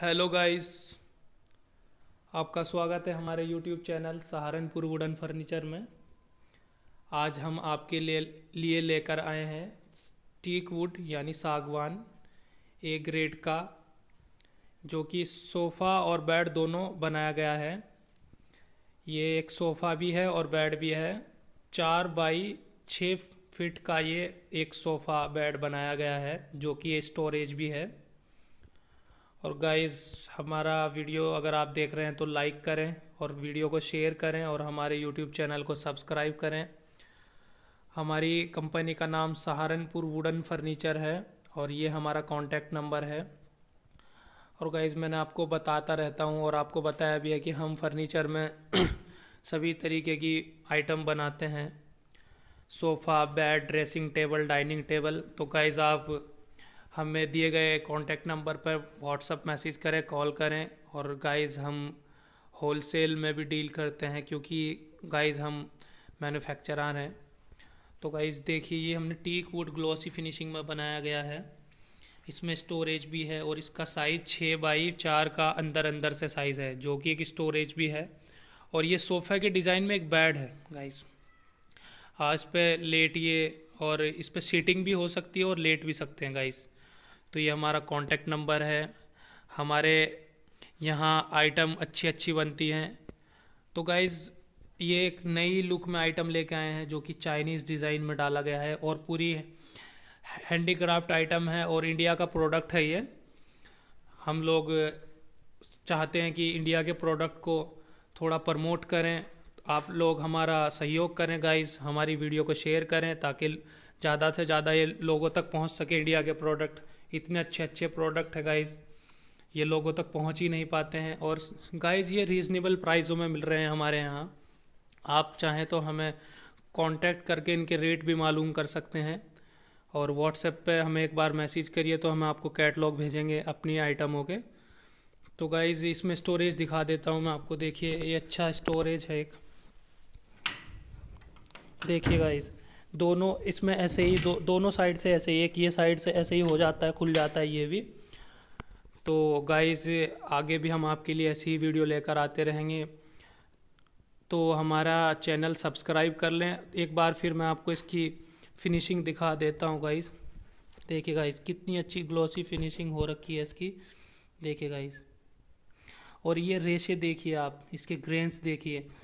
hello guys आपका स्वागत है हमारे YouTube channel Saharanpur wooden furniture में आज हम आपके लिए लिए लेकर आए हैं टीक वुड यानी सागवान ए ग्रेड का जो कि सोफ़ा और बेड दोनों बनाया गया है ये एक सोफ़ा भी है और बेड भी है चार बाई छः फिट का ये एक सोफ़ा बेड बनाया गया है जो कि स्टोरेज भी है और गाइस हमारा वीडियो अगर आप देख रहे हैं तो लाइक करें और वीडियो को शेयर करें और हमारे यूट्यूब चैनल को सब्सक्राइब करें हमारी कंपनी का नाम सहारनपुर वुडन फर्नीचर है और ये हमारा कॉन्टैक्ट नंबर है और गाइज़ मैंने आपको बताता रहता हूँ और आपको बताया भी है कि हम फर्नीचर में सभी तरीके की आइटम बनाते हैं sofa bed dressing table dining table तो गाइज़ आप हमें दिए गए कॉन्टैक्ट नंबर पर व्हाट्सअप मैसेज करें कॉल करें और गाइस हम होलसेल में भी डील करते हैं क्योंकि गाइस हम मैन्युफैक्चरर हैं तो गाइस देखिए ये हमने टीक वुड ग्लॉसी फिनिशिंग में बनाया गया है इसमें स्टोरेज भी है और इसका साइज़ छः बाई चार का अंदर अंदर से साइज़ है जो कि एक स्टोरेज भी है और ये सोफ़ा के डिज़ाइन में एक बेड है गाइस हाँ, आज पे लेटिए और इस पर सीटिंग भी हो सकती है और लेट भी सकते हैं गाइस तो ये हमारा कॉन्टैक्ट नंबर है हमारे यहाँ आइटम अच्छी अच्छी बनती हैं तो गाइज़ ये एक नई लुक में आइटम लेके आए हैं जो कि चाइनीज़ डिज़ाइन में डाला गया है और पूरी हैंडीक्राफ्ट आइटम है और इंडिया का प्रोडक्ट है ये हम लोग चाहते हैं कि इंडिया के प्रोडक्ट को थोड़ा प्रमोट करें आप लोग हमारा सहयोग करें गाइज़ हमारी वीडियो को शेयर करें ताकि ज़्यादा से ज़्यादा ये लोगों तक पहुँच सके इंडिया के प्रोडक्ट इतने अच्छे अच्छे प्रोडक्ट है गाइज़ ये लोगों तक पहुँच ही नहीं पाते हैं और गाइज़ ये रीज़नेबल प्राइज़ों में मिल रहे हैं हमारे यहाँ आप चाहें तो हमें कॉन्टैक्ट करके इनके रेट भी मालूम कर सकते हैं और व्हाट्सएप पे हमें एक बार मैसेज करिए तो हम आपको कैटलॉग भेजेंगे अपनी आइटमों के तो गाइज इसमें स्टोरेज दिखा देता हूँ मैं आपको देखिए ये अच्छा स्टोरेज है एक देखिए गाइज़ दोनों इसमें ऐसे ही दो दोनों साइड से ऐसे ही एक ये साइड से ऐसे ही हो जाता है खुल जाता है ये भी तो गाइस आगे भी हम आपके लिए ऐसी ही वीडियो लेकर आते रहेंगे तो हमारा चैनल सब्सक्राइब कर लें एक बार फिर मैं आपको इसकी फिनिशिंग दिखा देता हूँ गाइस देखिए गाइस कितनी अच्छी ग्लोसी फिनिशिंग हो रखी है इसकी देखिए गाइस और ये रेशे देखिए आप इसके ग्रेन्स देखिए